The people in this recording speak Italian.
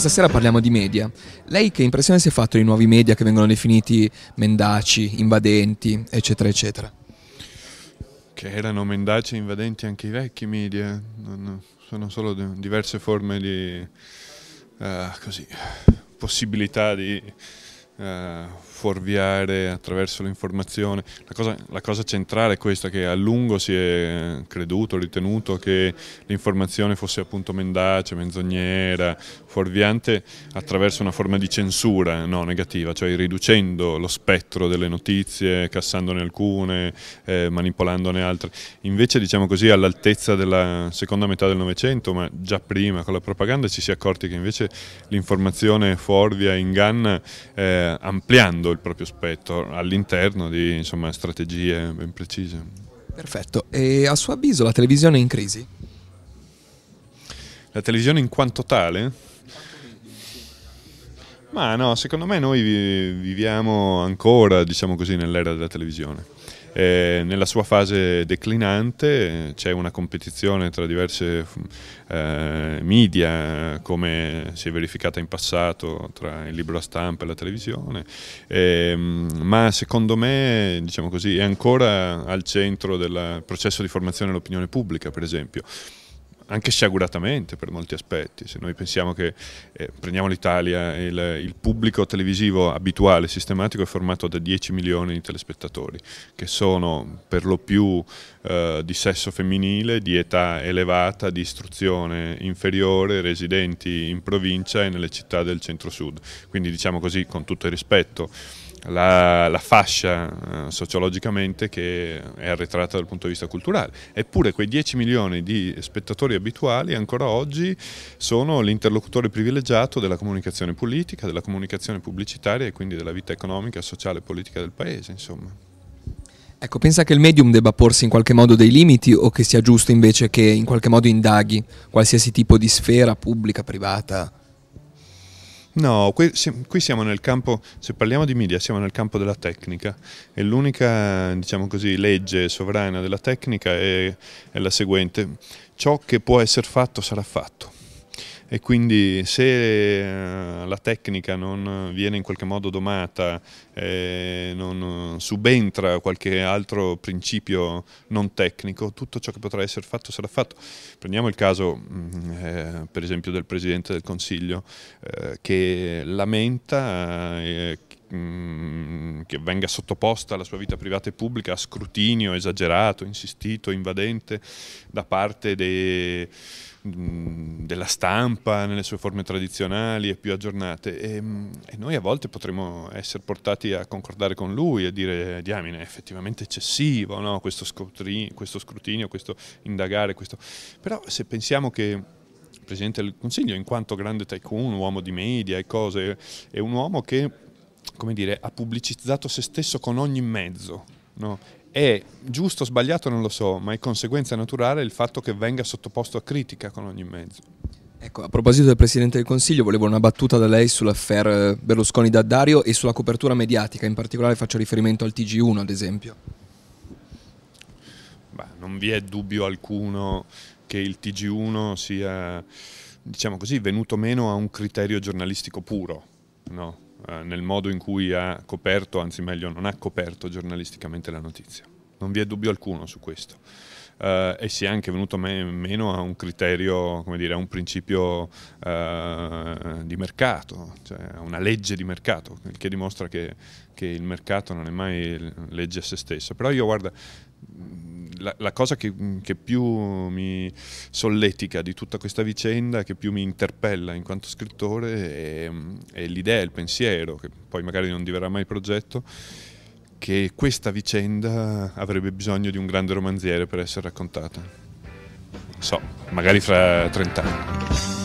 questa sera parliamo di media. Lei che impressione si è fatto dei nuovi media che vengono definiti mendaci, invadenti, eccetera, eccetera? Che erano mendaci e invadenti anche i vecchi media, sono solo diverse forme di uh, così, possibilità di eh, fuorviare attraverso l'informazione. La, la cosa, centrale è questa che a lungo si è creduto, ritenuto che l'informazione fosse appunto mendace, menzognera, fuorviante attraverso una forma di censura no, negativa, cioè riducendo lo spettro delle notizie, cassandone alcune, eh, manipolandone altre. Invece diciamo così all'altezza della seconda metà del Novecento, ma già prima con la propaganda ci si è accorti che invece l'informazione fuorvia, inganna, eh, eh, ampliando il proprio spettro all'interno di insomma, strategie ben precise. Perfetto, e a suo avviso la televisione è in crisi? La televisione in quanto tale? Ma no, secondo me noi viviamo ancora, diciamo così, nell'era della televisione. Eh, nella sua fase declinante c'è una competizione tra diverse eh, media come si è verificata in passato tra il libro a stampa e la televisione, eh, ma secondo me diciamo così, è ancora al centro del processo di formazione dell'opinione pubblica per esempio anche sciaguratamente per molti aspetti. Se noi pensiamo che, eh, prendiamo l'Italia, il, il, pubblico televisivo abituale, sistematico è formato da 10 milioni di telespettatori, che sono per lo più eh, di sesso femminile, di età elevata, di istruzione inferiore, residenti in provincia e nelle città del centro-sud. Quindi diciamo così, con tutto il rispetto, la, la fascia eh, sociologicamente che è arretrata dal punto di vista culturale. Eppure quei 10 milioni di spettatori abituali ancora oggi sono l'interlocutore privilegiato della comunicazione politica, della comunicazione pubblicitaria e quindi della vita economica, sociale e politica del Paese. Insomma. Ecco, pensa che il medium debba porsi in qualche modo dei limiti o che sia giusto invece che in qualche modo indaghi qualsiasi tipo di sfera pubblica, privata? No, qui, qui siamo nel campo, se parliamo di media, siamo nel campo della tecnica e l'unica, diciamo così, legge sovrana della tecnica è, è la seguente, ciò che può essere fatto sarà fatto e quindi se eh, la tecnica non viene in qualche modo domata, eh, non subentra qualche altro principio non tecnico, tutto ciò che potrà essere fatto sarà fatto. Prendiamo il caso mm, eh, per esempio del Presidente del Consiglio eh, che lamenta eh, Mm, che venga sottoposta la sua vita privata e pubblica a scrutinio esagerato, insistito, invadente da parte de, mm, della stampa nelle sue forme tradizionali e più aggiornate e, mm, e noi a volte potremmo essere portati a concordare con lui e dire diamine è effettivamente eccessivo no? questo, scrutinio, questo scrutinio, questo indagare, questo... però se pensiamo che Presidente del Consiglio in quanto grande tycoon, uomo di media e cose, è un uomo che come dire, ha pubblicizzato se stesso con ogni mezzo. No? È giusto o sbagliato non lo so, ma è conseguenza naturale il fatto che venga sottoposto a critica con ogni mezzo. Ecco, a proposito del Presidente del Consiglio, volevo una battuta da lei sull'affair eh, Berlusconi-Daddario e sulla copertura mediatica, in particolare faccio riferimento al TG1 ad esempio. Beh, non vi è dubbio alcuno che il TG1 sia, diciamo così, venuto meno a un criterio giornalistico puro, no? Eh, nel modo in cui ha coperto, anzi meglio non ha coperto giornalisticamente la notizia. Non vi è dubbio alcuno su questo. Uh, e si è anche venuto me meno a un criterio, come dire, a un principio uh, di mercato, cioè a una legge di mercato, che dimostra che, che, il mercato non è mai legge a se stesso. Però io guarda, Mm, la, la, cosa che, mm, che, più mi solletica di tutta questa vicenda, che più mi interpella in quanto scrittore, è, è l'idea, il pensiero, che poi magari non diverrà mai progetto, che questa vicenda avrebbe bisogno di un grande romanziere per essere raccontata. So, magari fra 30 anni.